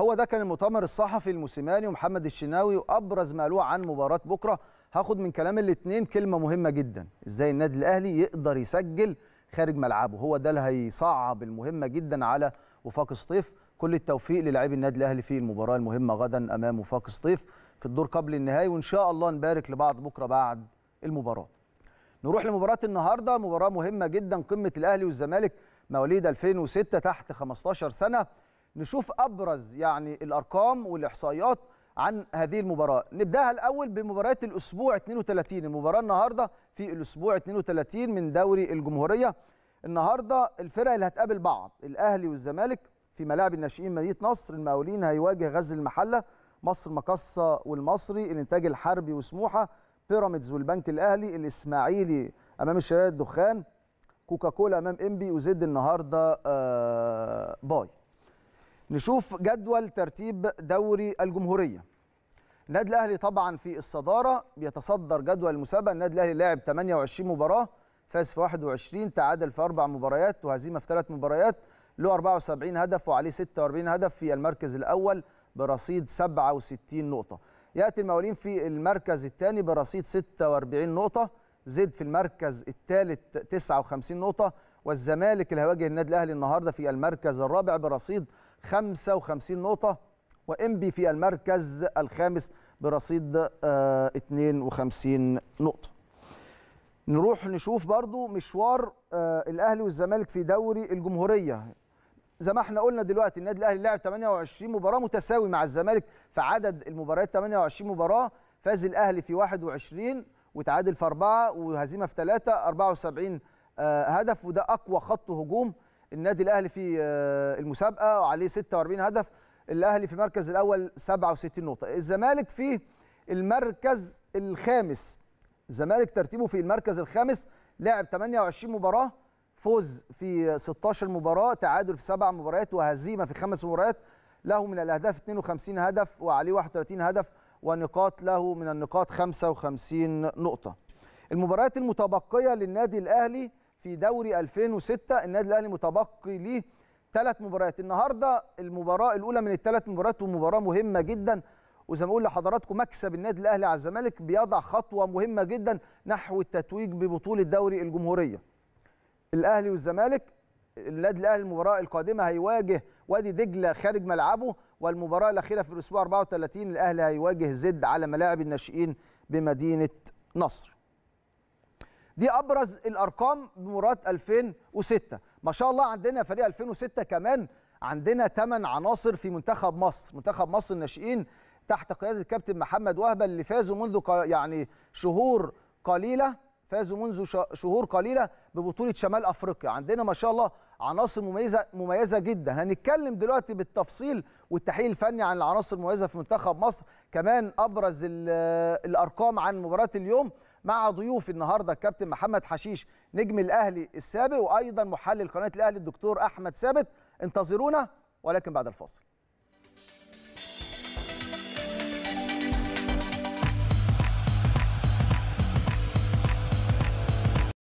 هو ده كان المؤتمر الصحفي الموسيماني ومحمد الشناوي وابرز ما قالوه عن مباراه بكره هاخد من كلام الاثنين كلمه مهمه جدا ازاي النادي الاهلي يقدر يسجل خارج ملعبه هو ده اللي هيصعب المهمه جدا على وفاق سطيف كل التوفيق للاعبي النادي الاهلي في المباراه المهمه غدا امام وفاق سطيف في الدور قبل النهائي وان شاء الله نبارك لبعض بكره بعد المباراه نروح لمباراه النهارده مباراه مهمه جدا قمه الاهلي والزمالك مواليد 2006 تحت 15 سنه نشوف ابرز يعني الارقام والاحصائيات عن هذه المباراه نبداها الاول بمباراه الاسبوع 32 المباراه النهارده في الاسبوع 32 من دوري الجمهوريه النهارده الفرق اللي هتقابل بعض الاهلي والزمالك في ملاعب الناشئين مدينه نصر المقاولين هيواجه غزل المحله مصر مقصه والمصري الانتاج الحربي وسموحه بيراميدز والبنك الاهلي الاسماعيلي امام الشرقيه الدخان كوكاكولا امام انبي وزد النهارده آه، باي نشوف جدول ترتيب دوري الجمهوريه النادي الاهلي طبعا في الصداره بيتصدر جدول المسابقه النادي الاهلي لعب 28 مباراه فاز في 21 تعادل في اربع مباريات وهزيمه في ثلاث مباريات له 74 هدف وعليه 46 هدف في المركز الاول برصيد 67 نقطه ياتي المقاولين في المركز الثاني برصيد 46 نقطه زد في المركز الثالث 59 نقطه والزمالك اللي هيواجه النادي الاهلي النهارده في المركز الرابع برصيد 55 نقطة وإنبي في المركز الخامس برصيد 52 آه، نقطة نروح نشوف برضو مشوار آه، الأهلي والزمالك في دوري الجمهورية زي ما احنا قلنا دلوقتي النادي الاهلي لعب 28 مباراه متساوي مع الزمالك في عدد المباريات 28 مباراه فاز الاهلي في 21 وتعادل في 4 وهزيمه في 3 74 آه، هدف وده اقوى خط هجوم النادي الاهلي في آه، المسابقه وعليه 46 هدف الاهلي في المركز الاول 67 نقطه الزمالك في المركز الخامس الزمالك ترتيبه في المركز الخامس لعب 28 مباراه فوز في 16 مباراه تعادل في 7 مباريات وهزيمه في 5 مباريات له من الاهداف 52 هدف وعليه 31 هدف ونقاط له من النقاط 55 نقطه المباريات المتبقيه للنادي الاهلي في دوري 2006 النادي الاهلي متبقي ليه ثلاث مباريات النهارده المباراه الاولى من الثلاث مباريات ومباراه مهمه جدا وزي ما بقول لحضراتكم مكسب النادي الاهلي على الزمالك بيضع خطوه مهمه جدا نحو التتويج ببطوله دوري الجمهوريه الاهلي والزمالك النادي الاهلي المباراه القادمه هيواجه وادي دجله خارج ملعبه والمباراه الاخيره في الاسبوع 34 الاهلي هيواجه زد على ملاعب الناشئين بمدينه نصر دي ابرز الارقام بمباراه 2006 ما شاء الله عندنا فريق 2006 كمان عندنا 8 عناصر في منتخب مصر منتخب مصر الناشئين تحت قياده الكابتن محمد وهبه اللي فازوا منذ يعني شهور قليله فازوا منذ شهور قليله ببطوله شمال افريقيا عندنا ما شاء الله عناصر مميزه مميزه جدا هنتكلم دلوقتي بالتفصيل والتحليل الفني عن العناصر المميزه في منتخب مصر كمان ابرز الارقام عن مباراه اليوم مع ضيوف النهارده الكابتن محمد حشيش نجم الاهلي السابق وايضا محلل قناه الاهلي الدكتور احمد ثابت انتظرونا ولكن بعد الفاصل